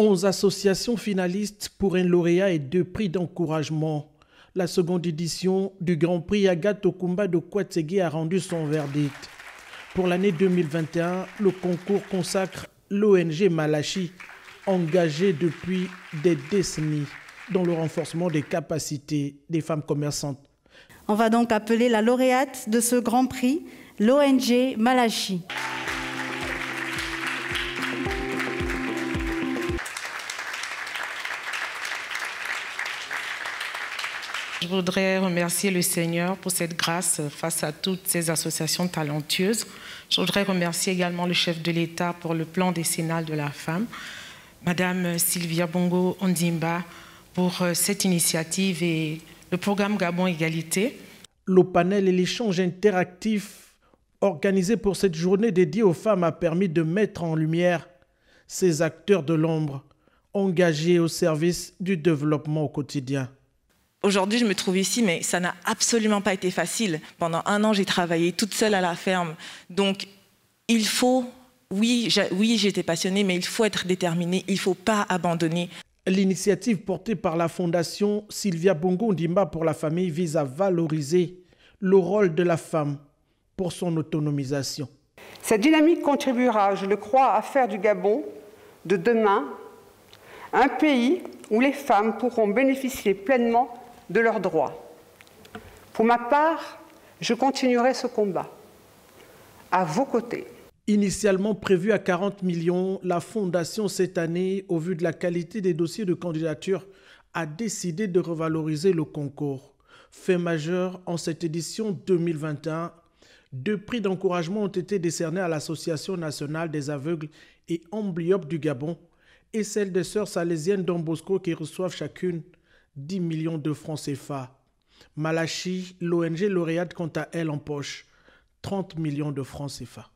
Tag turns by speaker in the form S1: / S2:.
S1: 11 associations finalistes pour un lauréat et deux prix d'encouragement. La seconde édition du Grand Prix Agathe Okumba de Kwatsegui a rendu son verdict. Pour l'année 2021, le concours consacre l'ONG Malachi, engagée depuis des décennies dans le renforcement des capacités des femmes commerçantes.
S2: On va donc appeler la lauréate de ce Grand Prix, l'ONG Malachi. Je voudrais remercier le Seigneur pour cette grâce face à toutes ces associations talentueuses. Je voudrais remercier également le chef de l'État pour le plan décennal de la femme, Madame Sylvia Bongo Ondimba, pour euh, cette initiative et le programme Gabon Égalité. Le panel et l'échange interactif
S1: organisé pour cette journée dédiée aux femmes a permis de mettre en lumière ces acteurs de l'ombre engagés au service du développement au quotidien.
S2: Aujourd'hui, je me trouve ici, mais ça n'a absolument pas été facile. Pendant un an, j'ai travaillé toute seule à la ferme. Donc, il faut, oui, oui j'étais passionnée, mais il faut être déterminée,
S1: il ne faut pas abandonner. L'initiative portée par la Fondation Sylvia Bongo Ndimba pour la famille vise à valoriser le rôle de la femme pour son autonomisation.
S2: Cette dynamique contribuera, je le crois, à faire du Gabon de demain un pays où les femmes pourront bénéficier pleinement de leurs droits. Pour ma part, je continuerai ce combat
S1: à vos côtés. Initialement prévu à 40 millions, la Fondation cette année, au vu de la qualité des dossiers de candidature, a décidé de revaloriser le concours. Fait majeur en cette édition 2021, deux prix d'encouragement ont été décernés à l'Association nationale des aveugles et amblyopes du Gabon et celle des sœurs salésiennes d'Ombosco qui reçoivent chacune 10 millions de francs CFA. Malachi, l'ONG lauréate quant à elle, en poche, 30 millions de francs CFA.